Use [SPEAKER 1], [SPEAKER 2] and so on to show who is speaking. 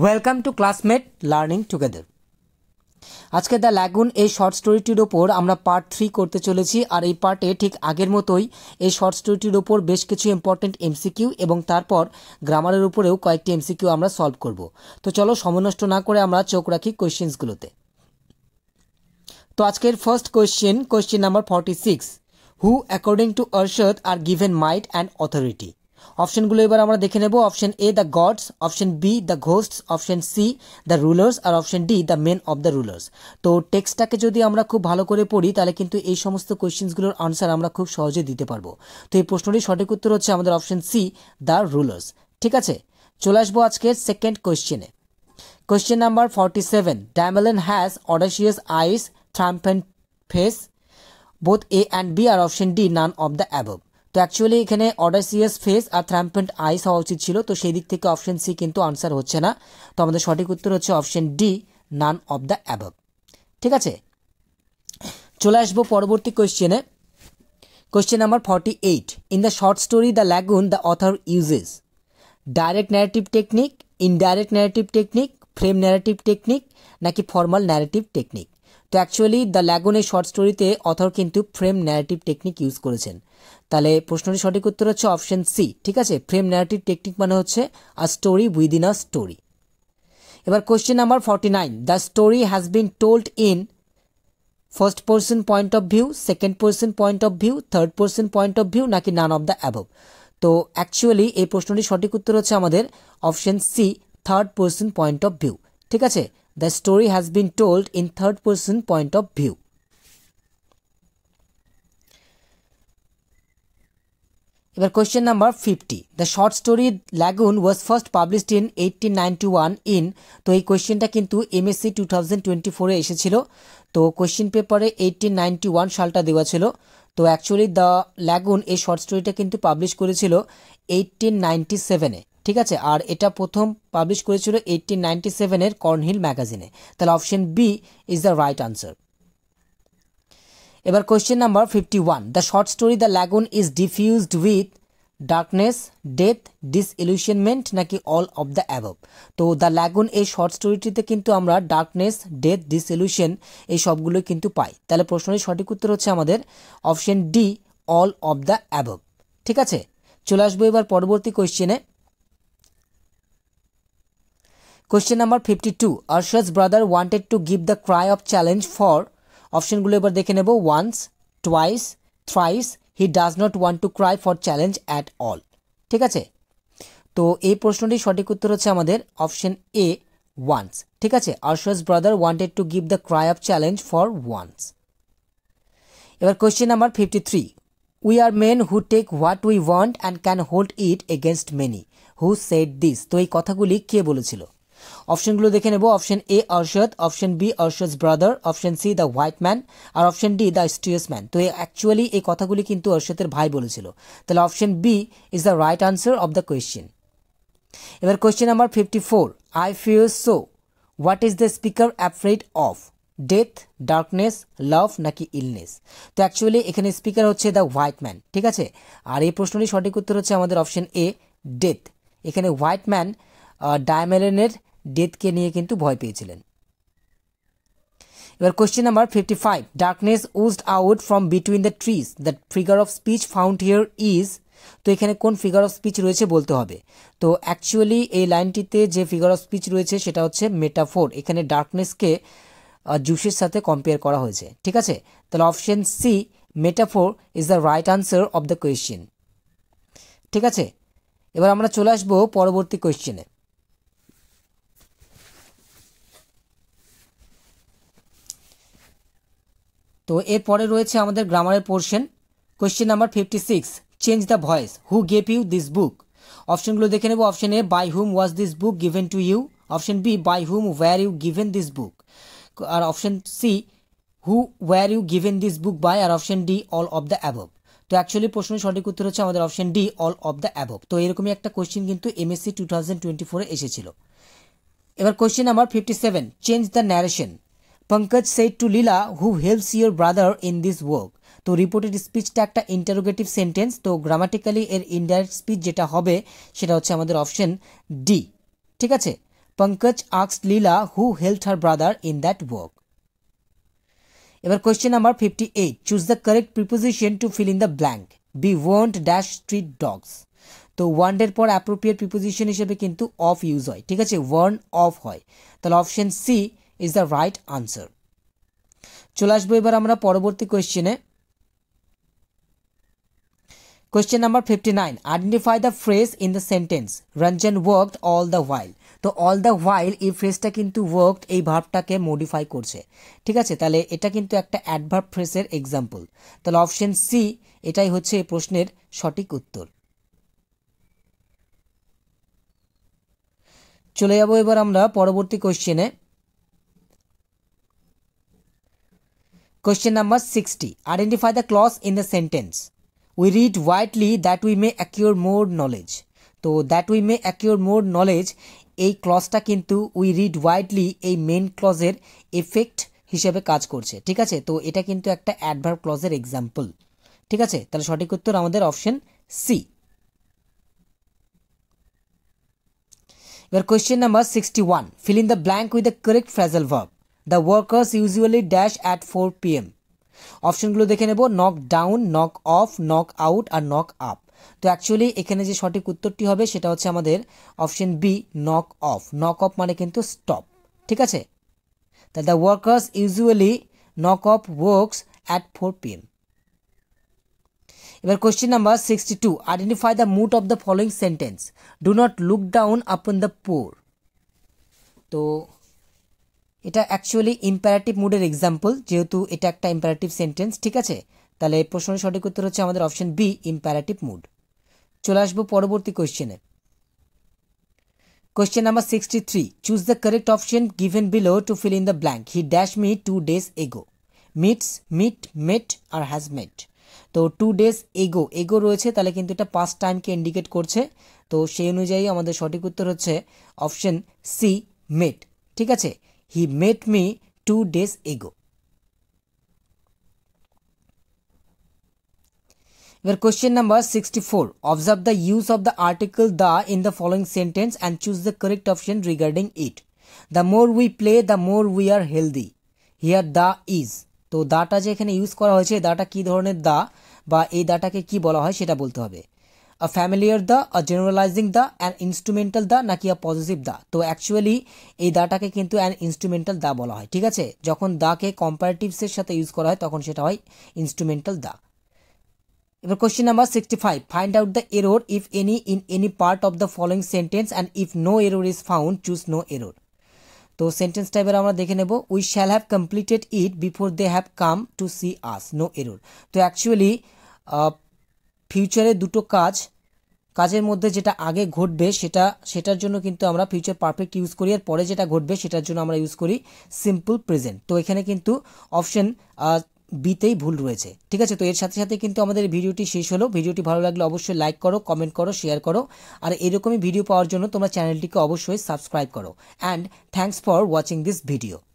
[SPEAKER 1] Welcome to classmate learning together আজকে the lagoon এই short স্টোরিটির ওপর আমরা পার্ট থ্রি করতে চলেছি আর এই পার্টে ঠিক আগের মতোই এই শর্ট স্টোরিটির ওপর বেশ কিছু ইম্পর্টেন্ট এমসিকিউ এবং তারপর গ্রামারের উপরেও কয়েকটি এমসিকিউ আমরা সলভ করব তো চলো সমনষ্ট না করে আমরা চোখ রাখি কোয়েশ্চেন্সগুলোতে তো আজকের first question question number forty six who according to Arsat are given might and authority অপশনগুলো এবার আমরা দেখে নেব option A the gods option B the ghosts option C the rulers আর option D the men of the rulers তো টেক্সটটাকে যদি আমরা খুব ভালো করে পড়ি তাহলে কিন্তু এই সমস্ত কোয়েশ্চেন্সগুলোর আনসার আমরা খুব সহজে দিতে পারবো তো এই প্রশ্নটির সঠিক উত্তর হচ্ছে আমাদের অপশন সি দ্য রুলার্স ঠিক আছে চলে আসবো আজকের সেকেন্ড কোয়েশ্চেনে question number forty seven Diamelen has audacious eyes triumphant face both A and B আর option D none of the above তো অ্যাকচুয়ালি এখানে অডাসিয়াস ফেস আর থ্র্যাম্পেন্ট আইস হওয়া উচিত ছিল তো সেই দিক থেকে অপশন সি কিন্তু আনসার হচ্ছে না তো আমাদের সঠিক উত্তর হচ্ছে option D none of the above ঠিক আছে চলে আসবো পরবর্তী কোয়েশ্চেনে question number forty eight in the short story the lagoon the author uses direct narrative technique indirect narrative technique frame narrative technique নাকি ফর্মাল ন্যারেটিভ টেকনিক তো actually the ল্যাগুনের short স্টোরিতে অথর কিন্তু ফ্রেম ন্যারেটিভ টেকনিক ইউজ করেছেন তাহলে প্রশ্নটি সঠিক উত্তর হচ্ছে অপশন সি ঠিক আছে ফ্রেম ন্যারেটিভ টেকনিক মানে হচ্ছে a story within a story এবার question number forty nine the story has been told in first person point of view second person point of view third person point of view নাকি none of the above তো actually এই প্রশ্নটির সঠিক উত্তর হচ্ছে আমাদের option C third person point of view ঠিক আছে The story has been told in third person point of view. এবার question number fifty the short story lagoon was first published in eighteen ninety one in তো এই কোয়েশ্চেনটা কিন্তু MSc two thousand twenty ফোরে এসেছিল তো কোয়েশ্চেন পেপারে eighteen ninety one সালটা দেওয়া ছিল তো অ্যাকচুয়ালি দ্য ল্যাগুন এই শর্ট স্টোরিটা কিন্তু পাবলিশ করেছিল এইটিন নাইনটি সেভেনে ঠিক আছে আর এটা প্রথম পাবলিশ করেছিল এইটিন নাইনটি সেভেনের কর্নহিল ম্যাগাজিনে তাহলে option B is the right answer এবার question number fifty one the short story the lagoon is diffused with darkness death disillusionment নাকি অল অব দ্য অ্যাবভ তো দ্য ল্যাগুন এই short স্টোরিটিতে কিন্তু আমরা darkness death ডিসইলিউশন এই সবগুলো কিন্তু পাই তাহলে প্রশ্নের সঠিক উত্তর হচ্ছে আমাদের option D all of the above ঠিক আছে চলে আসবো এবার পরবর্তী কোয়েশ্চেনে question number fifty two Arsat brother wanted to give the cry of challenge for অপশনগুলো এবার দেখে নেব once twice thrice he does not want to cry for challenge at all ঠিক আছে তো এই প্রশ্নটির সঠিক উত্তর হচ্ছে আমাদের অপশন এ ওয়ান্স ঠিক আছে Arsat brother wanted to give the cry of challenge for once এবার question number fifty three we are men who take what we want and can hold it against many who set this তো এই কথাগুলি কে বলেছিল অপশনগুলো দেখে নেব option A Arsat option B Arsat brother option C the white man আর option D the স্টিউস ম্যান তো অ্যাকচুয়ালি এই কথাগুলি কিন্তু অর্শদের ভাই বলেছিল তাহলে option B is the right answer of the question এবার question number fifty four I few so what is the speaker afraid of death darkness love নাকি ইলনেস তো অ্যাকচুয়ালি এখানে স্পিকার হচ্ছে দ্য হোয়াইট ম্যান ঠিক আছে আর এই প্রশ্নটি সঠিক উত্তর হচ্ছে আমাদের অপশন এ ডেথ এখানে হোয়াইট ম্যান ডায়মেলেনের ডেথকে নিয়ে কিন্তু ভয় পেয়েছিলেন এবার question number fifty five darkness oozed out from between the trees that figure of speech found here is তো এখানে কোন ফিগার অফ স্পিচ রয়েছে বলতে হবে তো অ্যাকচুয়ালি এই লাইনটিতে যে ফিগার অফ স্পিচ রয়েছে সেটা হচ্ছে মেটাফোর এখানে ডার্কনেসকে জুসের সাথে কম্পেয়ার করা হয়েছে ঠিক আছে তাহলে option C metaphor is the right answer of the question ঠিক আছে এবার আমরা চলে আসবো পরবর্তী কোয়েশ্চেনে তো এরপরে রয়েছে আমাদের গ্রামারের portion question number fifty six change the voice who gave you this book অপশনগুলো দেখে নেব option A by whom was this book given to you option B by whom were you given this book আর option C who were you given this book by আর option D all of the above তো actually প্রশ্নের সঠিক উত্তর হচ্ছে আমাদের option D all of the above তো এরকমই একটা কোয়েশ্চেন কিন্তু এমএসসি টু থাউজেন্ড টোয়েন্টি ফোরে এসেছিল এবার question number fifty seven change the narration Pankaj said to Lila, who helps your brother in this work. তো রিপোর্টেড স্পিচটা একটা ইন্টারোগেটিভ সেন্টেন্স তো গ্রামাটিক্যালি এর ইনডাইরেক্ট স্পিচ যেটা হবে সেটা হচ্ছে আমাদের অপশন ডি ঠিক আছে Pankaj asks Leela who help her brother in that work এবার question number fifty eight choose the correct preposition to fill in the blank বি ওয়ান্ট ড্যাশ স্ট্রিট ডগস তো ওয়ান্ডের পর অ্যাপ্রোপ্রিয়েট প্রিপোজিশন হিসেবে কিন্তু অফ ইউজ হয় ঠিক আছে ওয়ার্ন অফ হয় তাহলে option C is the right answer চলে আসবো এবার আমরা পরবর্তী কোয়েশ্চেনে question number fifty nine identify the phrase in the sentence Ranjan worked all the while তো অল দ্য ওয়াইল এই ফ্রেজটা কিন্তু ওয়ার্কড এই ভাবটাকে মডিফাই করছে ঠিক আছে তাহলে এটা কিন্তু একটা অ্যাডভার্ভ ফ্রেজের এক্সাম্পল তাহলে অপশন সি এটাই হচ্ছে এই প্রশ্নের সঠিক উত্তর চলে যাবো এবার আমরা পরবর্তী কোয়েশ্চেনে Question number 60. Identify the clause in the sentence. We read widely that we may acquire more knowledge. তো that we may acquire more knowledge এই ক্লজটা কিন্তু উই রিড ওয়াইডলি এই মেন ক্লজের এফেক্ট হিসেবে কাজ করছে ঠিক আছে তো এটা কিন্তু একটা অ্যাডভার্ব ক্লজের এক্সাম্পল ঠিক আছে তাহলে সঠিক উত্তর আমাদের অপশন সি এবার question number sixty one fill in the blank with the correct phrasal verb the workers usually dash at four P M অপশনগুলো দেখে নেব knock down knock off knock out আর নক আপ তো actually এখানে যে সঠিক উত্তরটি হবে সেটা হচ্ছে আমাদের option B knock off knock off মানে কিন্তু স্টপ ঠিক আছে তা the workers usually knock off works at four P M এবার question number sixty two identify the mood of the following sentence do not look down upon the poor তো এটা actually imperative মুডের example যেহেতু এটা একটা imperative sentence ঠিক আছে তাহলে প্রশ্নের সঠিক উত্তর হচ্ছে আমাদের অপশন বি ইম্পারেটিভ মুড চলে আসবো পরবর্তী কোয়েশ্চেনে question number sixty three choose the correct option given below to fill in the blank he dash me two days ago meets meet met আর হ্যাজ মেট তো টু ডেজ এগো এগো রয়েছে তাহলে কিন্তু এটা পাস টাইমকে ইন্ডিকেট করছে তো সেই অনুযায়ী আমাদের সঠিক উত্তর হচ্ছে অপশন সি মেট ঠিক আছে He met me two days ago. Where question number 64. Observe the use of the article the in the following sentence and choose the correct option regarding it. The more we play, the more we are healthy. Here the is. তো দাটা যে এখানে use করা হয়েছে দাটা কি ধরনের দা বা এই দাটাকে কি বলা হয় সেটা বলতে হবে a familiar the a generalizing the an instrumental the নাকি a পজিটিভ দা তো অ্যাকচুয়ালি এই দাটাকে কিন্তু অ্যান ইনস্ট্রুমেন্টাল দা বলা হয় ঠিক আছে যখন দাকে কম্পারেটিভসের সাথে ইউজ করা হয় তখন সেটা হয় ইনস্ট্রুমেন্টাল দা এবার question number sixty five find out the error if any in any part of the following sentence and if no error is found choose no error তো সেন্টেন্স টাইপের আমরা দেখে নেব we shall have completed it before they have come to see us no error তো actually ফিউচারে দুটো কাজ কাজের মধ্যে যেটা আগে ঘটবে সেটা সেটার জন্য কিন্তু আমরা ফিউচার পারফেক্ট ইউজ করি আর পরে যেটা ঘটবে সেটার জন্য আমরা ইউজ করি সিম্পল প্রেজেন্ট তো এখানে কিন্তু অপশন বিতেই ভুল রয়েছে ঠিক আছে তো এর সাথে সাথে কিন্তু আমাদের ভিডিওটি শেষ হলো ভিডিওটি ভালো লাগলে অবশ্যই লাইক করো কমেন্ট করো শেয়ার করো আর এরকমই ভিডিও পাওয়ার জন্য তোমরা চ্যানেলটিকে অবশ্যই সাবস্ক্রাইব করো and thanks for watching this video